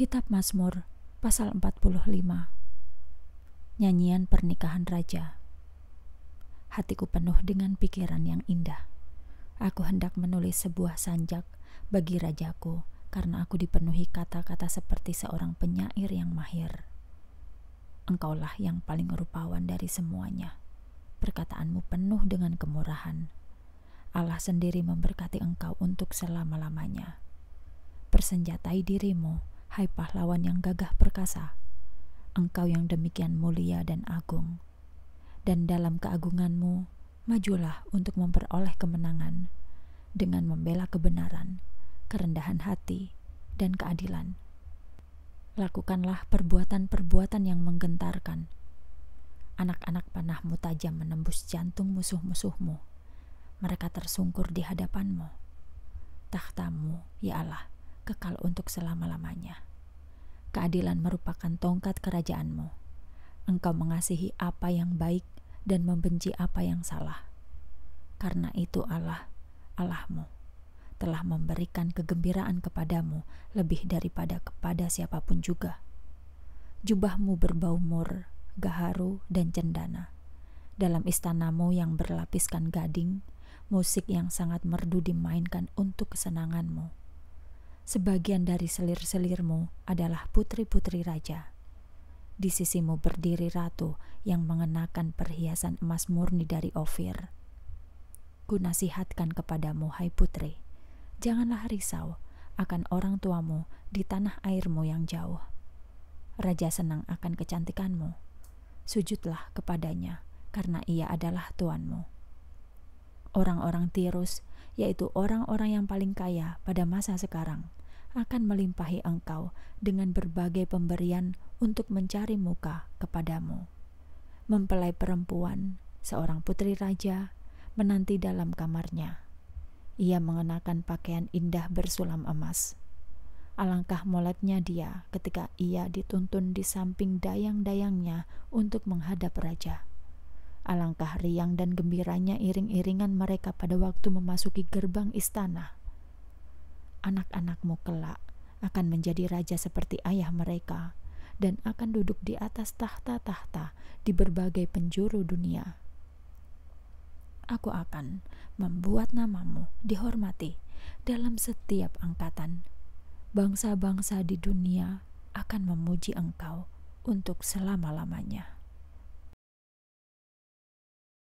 Kitab Mazmur pasal 45 Nyanyian pernikahan raja Hatiku penuh dengan pikiran yang indah Aku hendak menulis sebuah sanjak bagi rajaku karena aku dipenuhi kata-kata seperti seorang penyair yang mahir Engkaulah yang paling rupawan dari semuanya Perkataanmu penuh dengan kemurahan Allah sendiri memberkati engkau untuk selama-lamanya Persenjatai dirimu Hai pahlawan yang gagah perkasa, engkau yang demikian mulia dan agung. Dan dalam keagunganmu, majulah untuk memperoleh kemenangan dengan membela kebenaran, kerendahan hati, dan keadilan. Lakukanlah perbuatan-perbuatan yang menggentarkan. Anak-anak panahmu tajam menembus jantung musuh-musuhmu. Mereka tersungkur di hadapanmu. Tahtamu, ya Allah, kekal untuk selama-lamanya. Keadilan merupakan tongkat kerajaanmu. Engkau mengasihi apa yang baik dan membenci apa yang salah. Karena itu Allah, Allahmu, telah memberikan kegembiraan kepadamu lebih daripada kepada siapapun juga. Jubahmu berbau mur, gaharu, dan cendana. Dalam istanamu yang berlapiskan gading, musik yang sangat merdu dimainkan untuk kesenanganmu sebagian dari selir-selirmu adalah putri-putri raja. Di sisimu berdiri ratu yang mengenakan perhiasan emas murni dari Ofir. Ku nasihatkan kepadamu, hai putri, janganlah risau akan orang tuamu di tanah airmu yang jauh. Raja senang akan kecantikanmu. Sujudlah kepadanya, karena ia adalah tuanmu orang-orang Tirus, yaitu orang-orang yang paling kaya pada masa sekarang, akan melimpahi engkau dengan berbagai pemberian untuk mencari muka kepadamu. Mempelai perempuan, seorang putri raja, menanti dalam kamarnya. Ia mengenakan pakaian indah bersulam emas. Alangkah moletnya dia ketika ia dituntun di samping dayang-dayangnya untuk menghadap raja. Alangkah riang dan gembiranya iring-iringan mereka pada waktu memasuki gerbang istana. Anak-anakmu kelak akan menjadi raja seperti ayah mereka dan akan duduk di atas tahta-tahta di berbagai penjuru dunia. Aku akan membuat namamu dihormati dalam setiap angkatan. Bangsa-bangsa di dunia akan memuji engkau untuk selama-lamanya.